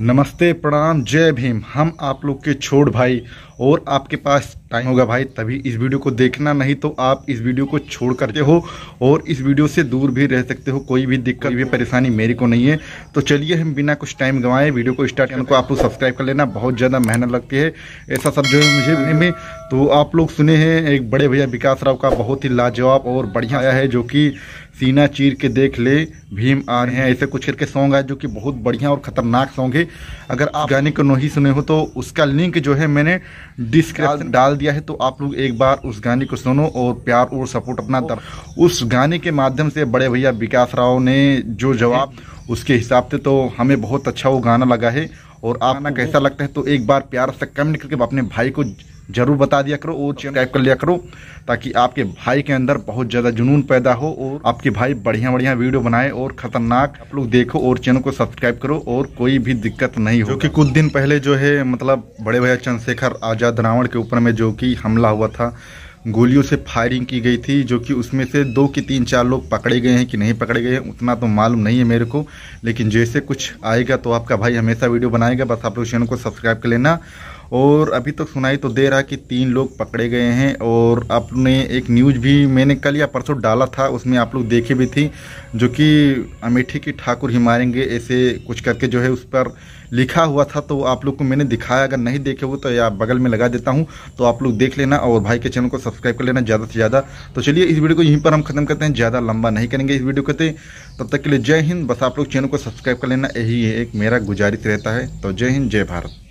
नमस्ते प्रणाम जय भीम हम आप लोग के छोड़ भाई और आपके पास टाइम होगा भाई तभी इस वीडियो को देखना नहीं तो आप इस वीडियो को छोड़ करते हो और इस वीडियो से दूर भी रह सकते हो कोई भी दिक्कत कोई भी परेशानी मेरे को नहीं है तो चलिए हम बिना कुछ टाइम गंवाए वीडियो को स्टार्ट करने को आपको सब्सक्राइब कर लेना बहुत ज़्यादा मेहनत लगती है ऐसा सब जो है मुझे में तो आप लोग सुने हैं एक बड़े भैया विकास राव का बहुत ही लाजवाब और बढ़िया आया है जो कि सीना चीर के देख ले भीम आ रहे हैं ऐसे कुछ करके सॉन्ग आए जो कि बहुत बढ़िया और ख़तरनाक सॉन्ग है अगर आप गाने को नहीं सुने हो तो उसका लिंक जो है मैंने डिस्क्रिप्शन डाल दिया दिया है तो आप लोग एक बार उस गाने को सुनो और प्यार और सपोर्ट अपना दर उस गाने के माध्यम से बड़े भैया विकास राव ने जो जवाब उसके हिसाब से तो हमें बहुत अच्छा वो गाना लगा है और आपको कैसा लगता है तो एक बार प्यार से कमेंट करके अपने भाई को जरूर बता दिया करो और सब्सक्राइब कर लिया करो ताकि आपके भाई के अंदर बहुत ज़्यादा जुनून पैदा हो और आपके भाई बढ़िया बढ़िया वीडियो बनाए और खतरनाक आप लोग देखो और चैनल को सब्सक्राइब करो और कोई भी दिक्कत नहीं हो क्योंकि कुछ दिन पहले जो है मतलब बड़े भैया चंद्रशेखर आज़ाद रावण के ऊपर में जो कि हमला हुआ था गोलियों से फायरिंग की गई थी जो कि उसमें से दो की तीन चार लोग पकड़े गए हैं कि नहीं पकड़े गए हैं उतना तो मालूम नहीं है मेरे को लेकिन जैसे कुछ आएगा तो आपका भाई हमेशा वीडियो बनाएगा बस आप लोग चैनल को सब्सक्राइब कर लेना और अभी तक तो सुनाई तो दे रहा कि तीन लोग पकड़े गए हैं और आपने एक न्यूज भी मैंने कल या परसों डाला था उसमें आप लोग देखे भी थी जो कि अमेठी की ठाकुर ही मारेंगे ऐसे कुछ करके जो है उस पर लिखा हुआ था तो आप लोग को मैंने दिखाया अगर नहीं देखे हुए तो या बगल में लगा देता हूँ तो आप लोग देख लेना और भाई के चैनल को सब्सक्राइब कर लेना ज़्यादा से ज़्यादा तो चलिए इस वीडियो को यहीं पर हम खत्म करते हैं ज़्यादा लंबा नहीं करेंगे इस वीडियो को तो। तब तक के लिए जय हिंद बस आप लोग चैनल को सब्सक्राइब कर लेना यही एक मेरा गुजारिश रहता है तो जय हिंद जय भारत